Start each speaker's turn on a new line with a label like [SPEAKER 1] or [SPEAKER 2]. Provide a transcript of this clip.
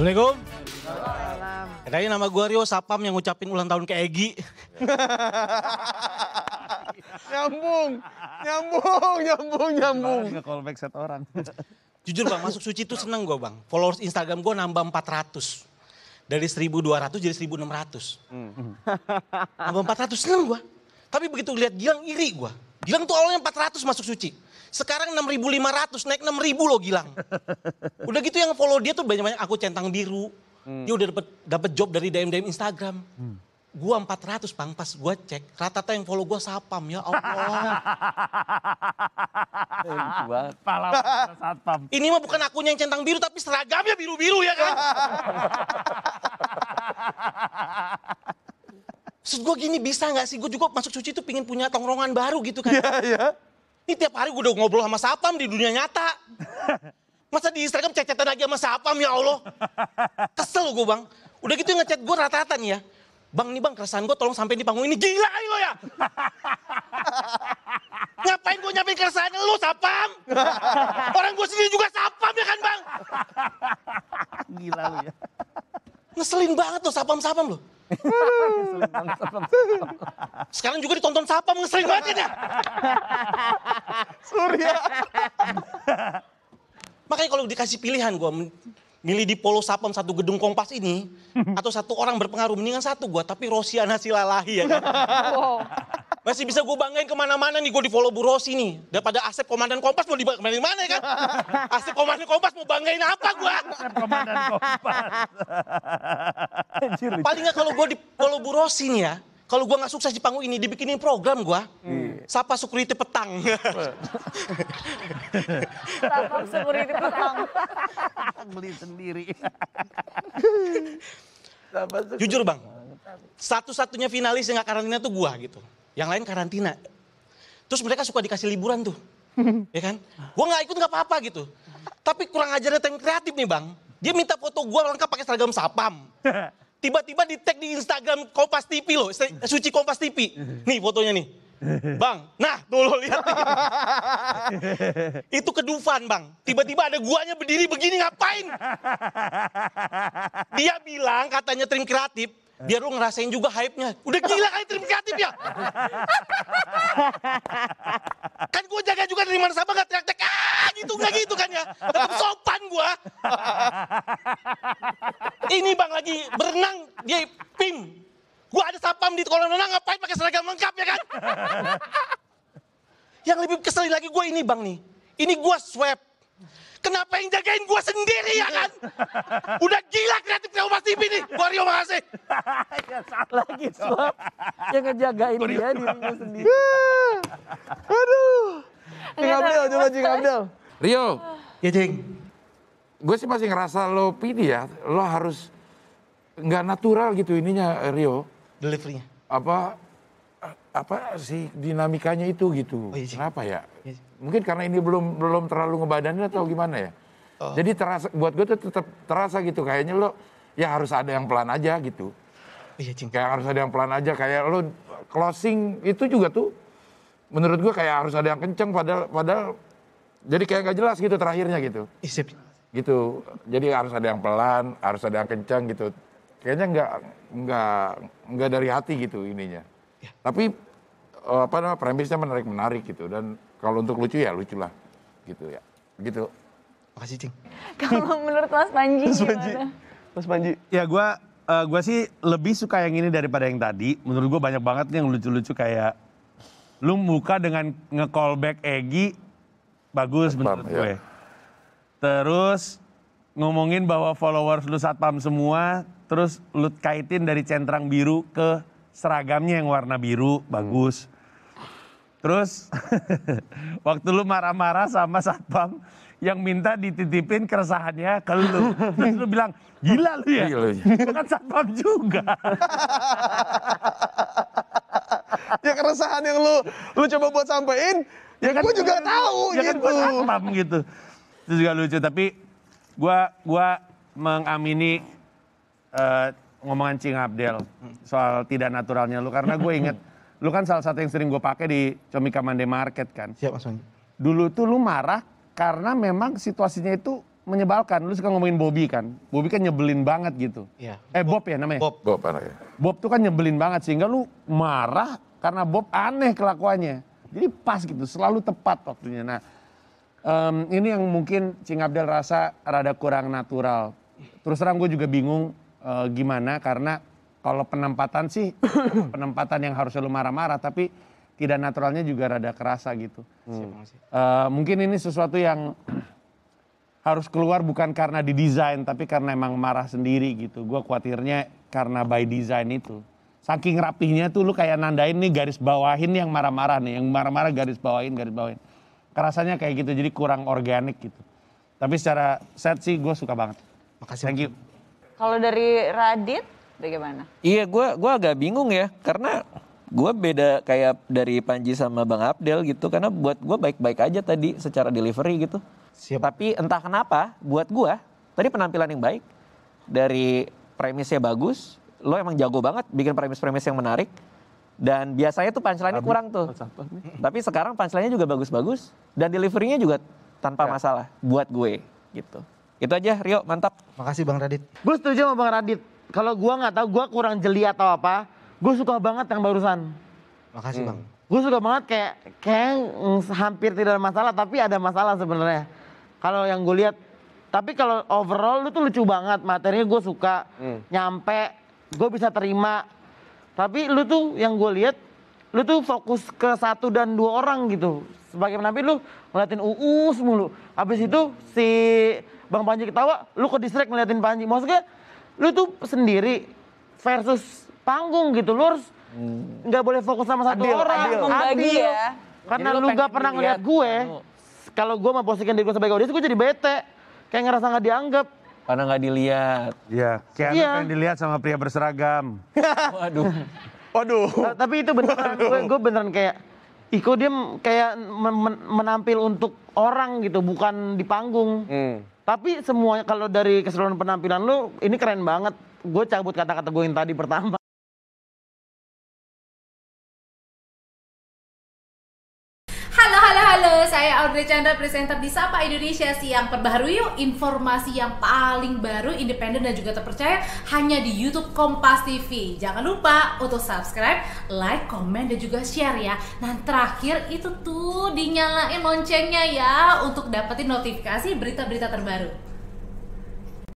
[SPEAKER 1] Assalamualaikum. Salam. Kayaknya nama gue Rio Sapam yang ngucapin ulang tahun ke Egi. nyambung, nyambung, nyambung, nyambung. Nggak callback set orang. Jujur bang, masuk suci itu seneng gue bang. Followers Instagram gue nambah 400. Dari 1200 jadi 1600. Hmm. Nambah 400 seneng gue. Tapi begitu lihat Gilang iri gue. Gilang tuh awalnya 400 masuk suci. Sekarang 6.500, naik 6.000 loh Gilang. Udah gitu yang follow dia tuh banyak-banyak aku centang biru. Hmm. Dia udah dapet, dapet job dari DM-DM Instagram. Hmm. Gua 400 bang, pas gua cek rata-rata yang follow gua sapam ya Allah. satpam. Ini mah bukan akunya yang centang biru tapi seragamnya biru-biru ya kan. Maksud gue gini bisa gak sih? Gue juga masuk cuci tuh pingin punya tongrongan baru gitu kan. Iya, yeah, Yeah. Ini tiap hari gue udah ngobrol sama Sapam di dunia nyata. Masa di Instagram cecetan lagi sama Sapam ya Allah. Kesel gue bang. Udah gitu ngechat gue rata-rata nih ya. Bang nih bang keresahan gue tolong sampein di panggung ini. Gila lo ya. Ngapain gue nyampein keresahan lo Sapam. Orang gue sendiri juga Sapam ya kan bang. Gila lo ya. Ngeselin banget tuh Sapam-Sapam lo. Sekarang juga ditonton siapa mengesering banget ya. Surya. Makanya kalau dikasih pilihan gua milih di Polo Sapam satu gedung Kompas ini atau satu orang berpengaruh mendingan satu gua tapi Rosiana Silalahi ya. Kan? Wow. Masih bisa gue banggain kemana-mana nih gue di follow Bu Rosi nih. Daripada Asep Komandan Kompas mau dibanggain mana ya kan? Asep Komandan Kompas mau banggain apa gue? Asep Komandan Kompas. Paling gak kalau gue di follow Bu Rosi nih ya. Kalau gue gak sukses di panggung ini dibikinin program gue. Hmm. Iya. Sapa security petang. Sapa security petang. Beli sendiri. Jujur bang, satu-satunya finalis yang gak karantina tuh gue gitu. Yang lain karantina. Terus mereka suka dikasih liburan tuh. ya kan? Gue nggak ikut nggak apa-apa gitu. Tapi kurang ajarnya tim kreatif nih bang. Dia minta foto gue lengkap pakai seragam sapam. Tiba-tiba di tag di Instagram Kompas TV loh, Suci Kompas TV. Nih fotonya nih. Bang, nah dulu lo lihat. itu kedufan bang. Tiba-tiba ada guanya berdiri begini ngapain? Dia bilang katanya tim kreatif, biar lu ngerasain juga hype-nya. Udah gila kali terima kreatif ya. kan gue jaga juga dari mana sama gak teriak-teriak ah, gitu lagi gitu kan ya. Tetap sopan gue. Ini bang lagi berenang dia pim. Gue ada sapam di kolam renang ngapain pakai seragam lengkap ya kan? Yang lebih kesel lagi gue ini bang nih. Ini gue swab Kenapa yang jagain gue sendiri ya kan? Udah gila kreatifnya Umas TV nih. Wario makasih.
[SPEAKER 2] ya salah lagi suap. Yang ngejagain dia rumah sendiri. Iya. Aduh.
[SPEAKER 1] Jing Abdel, coba
[SPEAKER 2] Jing
[SPEAKER 3] Abdel. Rio. Ya Jing. Gue sih masih ngerasa lo pidi ya. Lo harus nggak natural gitu ininya Rio. Delivery Apa apa sih dinamikanya itu gitu. Oh, iya, Kenapa ya? Iya, Mungkin karena ini belum belum terlalu ngebadanin atau gimana ya. Uh. Jadi terasa buat gue tuh tetap terasa gitu kayaknya lo ya harus ada yang pelan aja gitu. Oh iya, Cing. Kayak harus ada yang pelan aja kayak lo closing itu juga tuh menurut gue kayak harus ada yang kenceng padahal padahal jadi kayak gak jelas gitu terakhirnya gitu. Isip. Gitu. Jadi harus ada yang pelan, harus ada yang kenceng gitu. Kayaknya nggak nggak nggak dari hati gitu ininya. Ya. Tapi eh, apa namanya premisnya menarik menarik gitu dan kalau untuk lucu ya lucu lah. Gitu ya. Gitu. Makasih
[SPEAKER 1] Cing. Kalau menurut Mas Panji Mas Panji.
[SPEAKER 3] Mas Panji. Ya gue uh, gue sih lebih suka yang ini daripada yang tadi. Menurut gue banyak banget nih yang lucu-lucu kayak lu buka dengan nge-callback Egi bagus Satpam, menurut gue. Ya. Terus ngomongin bahwa followers lu satpam semua, terus lu kaitin dari centrang biru ke seragamnya yang warna biru bagus. Hmm Terus waktu lu marah-marah sama satpam yang minta dititipin keresahannya ke lu. Terus lu bilang, gila lu ya? Gila, ya. Bukan satpam juga. ya keresahan yang lu lu coba buat sampein, ya, ya kan gue juga kan, tahu ya kan gitu. Kan satpam gitu. Itu juga lucu, tapi gua gua mengamini uh, ngomongan Cing Abdel soal tidak naturalnya lu karena gue inget Lu kan salah satu yang sering gue pakai di Comika Mande Market kan. Siap Mas Dulu tuh lu marah karena memang situasinya itu menyebalkan. Lu suka ngomongin Bobby kan. Bobby kan nyebelin banget gitu. Iya. Eh Bob, Bob ya namanya? Bob. Bob anaknya. Bob tuh kan nyebelin banget sehingga lu marah karena Bob aneh kelakuannya. Jadi pas gitu, selalu tepat waktunya. Nah, um, ini yang mungkin Cing Abdel rasa rada kurang natural. Terus terang gue juga bingung uh, gimana karena kalau penempatan sih penempatan yang harusnya lu marah-marah tapi tidak naturalnya juga rada kerasa gitu. Hmm. Uh, mungkin ini sesuatu yang harus keluar bukan karena didesain tapi karena emang marah sendiri gitu. Gua khawatirnya karena by design itu. Saking rapihnya tuh lu kayak nandain nih garis bawahin yang marah-marah nih, yang marah-marah garis bawahin, garis bawahin. Kerasanya kayak gitu jadi kurang organik gitu. Tapi secara set sih gue suka banget. Makasih. Thank you.
[SPEAKER 2] Kalau dari Radit, Bagaimana?
[SPEAKER 3] Iya, gue gua agak bingung ya karena
[SPEAKER 1] gue beda kayak dari Panji sama Bang Abdel gitu karena buat gue baik-baik aja tadi secara delivery gitu. Siap. Tapi entah kenapa buat gue tadi penampilan yang baik dari premisnya bagus, lo emang jago banget bikin premis-premis yang menarik dan biasanya tuh punchline-nya kurang tuh. Tapi sekarang punchline-nya juga bagus-bagus dan delivery-nya juga
[SPEAKER 2] tanpa ya. masalah buat gue gitu. Itu aja Rio, mantap. Makasih Bang Radit. Gue setuju sama Bang Radit kalau gua nggak tahu gua kurang jeli atau apa Gua suka banget yang barusan makasih hmm. bang Gua suka banget kayak kayak hampir tidak ada masalah tapi ada masalah sebenarnya kalau yang gua lihat tapi kalau overall lu tuh lucu banget materinya gua suka hmm. nyampe gua bisa terima tapi lu tuh yang gua lihat lu tuh fokus ke satu dan dua orang gitu sebagai penampil lu ngeliatin uus mulu habis itu si bang Panji ketawa lu ke distrik ngeliatin Panji maksudnya lu tuh sendiri versus panggung gitu lu harus hmm. nggak boleh fokus sama satu adil, orang adil. membagi adil. ya karena lu gak pernah ngeliat gue anu. kalau gue mau posisikan diri gue sebagai audiens gue jadi bete kayak ngerasa nggak dianggap karena nggak dilihat
[SPEAKER 3] iya kayak iya. pengen dilihat sama pria berseragam
[SPEAKER 2] waduh waduh tapi itu beneran gue gue beneran kayak Iko dia kayak menampil untuk orang gitu bukan di panggung hmm tapi semuanya kalau dari keseluruhan penampilan lu ini keren banget gue cabut kata-kata gue yang tadi pertama saya Audrey Chandra,
[SPEAKER 1] presenter di Sapa Indonesia Siang. Perbaru yuk informasi yang paling baru, independen dan juga terpercaya hanya di YouTube Kompas TV. Jangan lupa untuk subscribe, like, komen dan juga share ya. Nah terakhir itu tuh dinyalain loncengnya ya untuk dapetin notifikasi berita-berita terbaru.